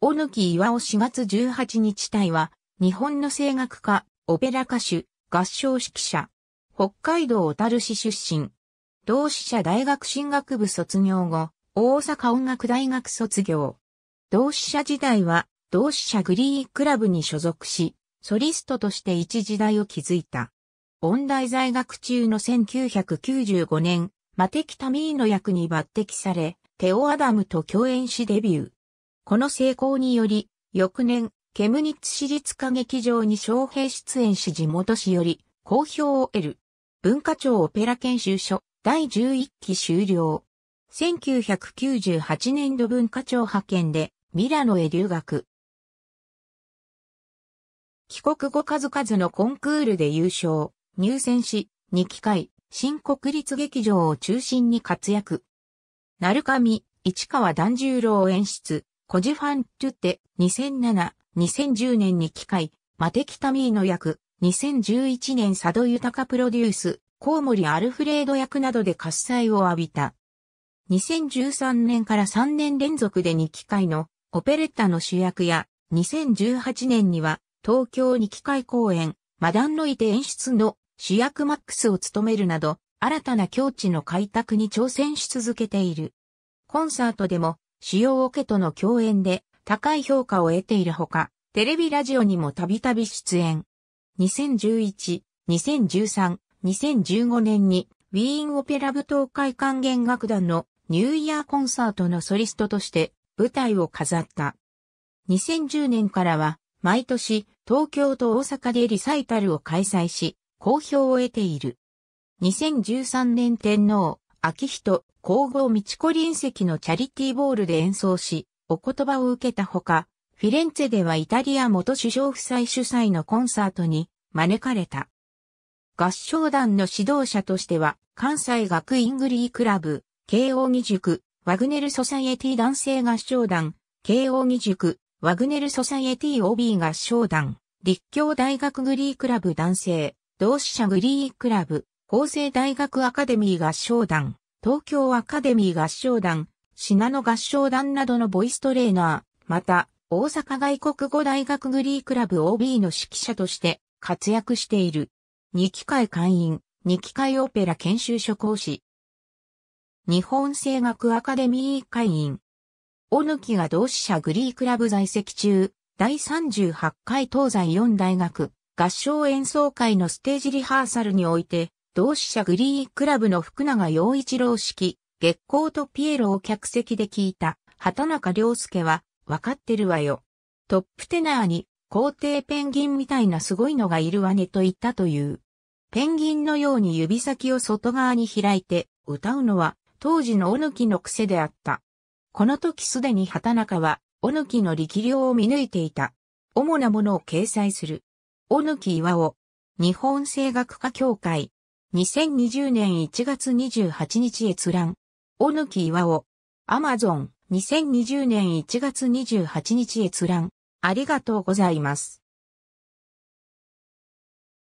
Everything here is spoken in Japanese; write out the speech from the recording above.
小貫岩尾4月18日隊は、日本の声楽家、オペラ歌手、合唱指揮者。北海道小樽市出身。同志社大学進学部卒業後、大阪音楽大学卒業。同志社時代は、同志社グリークラブに所属し、ソリストとして一時代を築いた。音大在学中の1995年、マテキタミーの役に抜擢され、テオ・アダムと共演しデビュー。この成功により、翌年、ケムニッツ市立歌劇場に招聘出演し地元市より好評を得る。文化庁オペラ研修所第11期終了。1998年度文化庁派遣でミラノへ留学。帰国後数々のコンクールで優勝、入選し、2機会、新国立劇場を中心に活躍。鳴上、市川團十郎演出、コジファン・トゥテ、2007、2010年に機械、マテキタミーノ役、2011年佐渡豊プロデュース、コウモリアルフレード役などで喝采を浴びた。2013年から3年連続で2機械のオペレッタの主役や、2018年には東京2機械公演、マダンロイテ演出の主役マックスを務めるなど、新たな境地の開拓に挑戦し続けている。コンサートでも主要オケとの共演で高い評価を得ているほか、テレビラジオにもたびたび出演。2011、2013、2015年にウィーンオペラ舞踏会管弦楽団のニューイヤーコンサートのソリストとして舞台を飾った。2010年からは毎年東京と大阪でリサイタルを開催し、好評を得ている。2013年天皇秋仁、皇后道子臨席のチャリティーボールで演奏し、お言葉を受けたほか、フィレンツェではイタリア元首相夫妻主催のコンサートに招かれた。合唱団の指導者としては、関西学院グリークラブ、慶応義塾、ワグネルソサイエティ男性合唱団、慶応義塾、ワグネルソサイエティ OB 合唱団、立教大学グリークラブ男性、同志社グリークラブ、法政大学アカデミー合唱団、東京アカデミー合唱団、品野合唱団などのボイストレーナー、また、大阪外国語大学グリークラブ OB の指揮者として活躍している。二機会会員、二機会オペラ研修所講師。日本声楽アカデミー会員。小抜きが同志社グリークラブ在籍中、第38回東西4大学合唱演奏会のステージリハーサルにおいて、同志社グリークラブの福永洋一郎式、月光とピエロを客席で聞いた、畑中良介は、わかってるわよ。トップテナーに、皇帝ペンギンみたいなすごいのがいるわねと言ったという。ペンギンのように指先を外側に開いて、歌うのは、当時のおぬきの癖であった。この時すでに畑中は、おぬきの力量を見抜いていた。主なものを掲載する。おぬき岩尾、日本声楽家協会、2020年1月28日閲覧。おぬき岩尾。アマゾン2020年1月28日閲覧。ありがとうございます。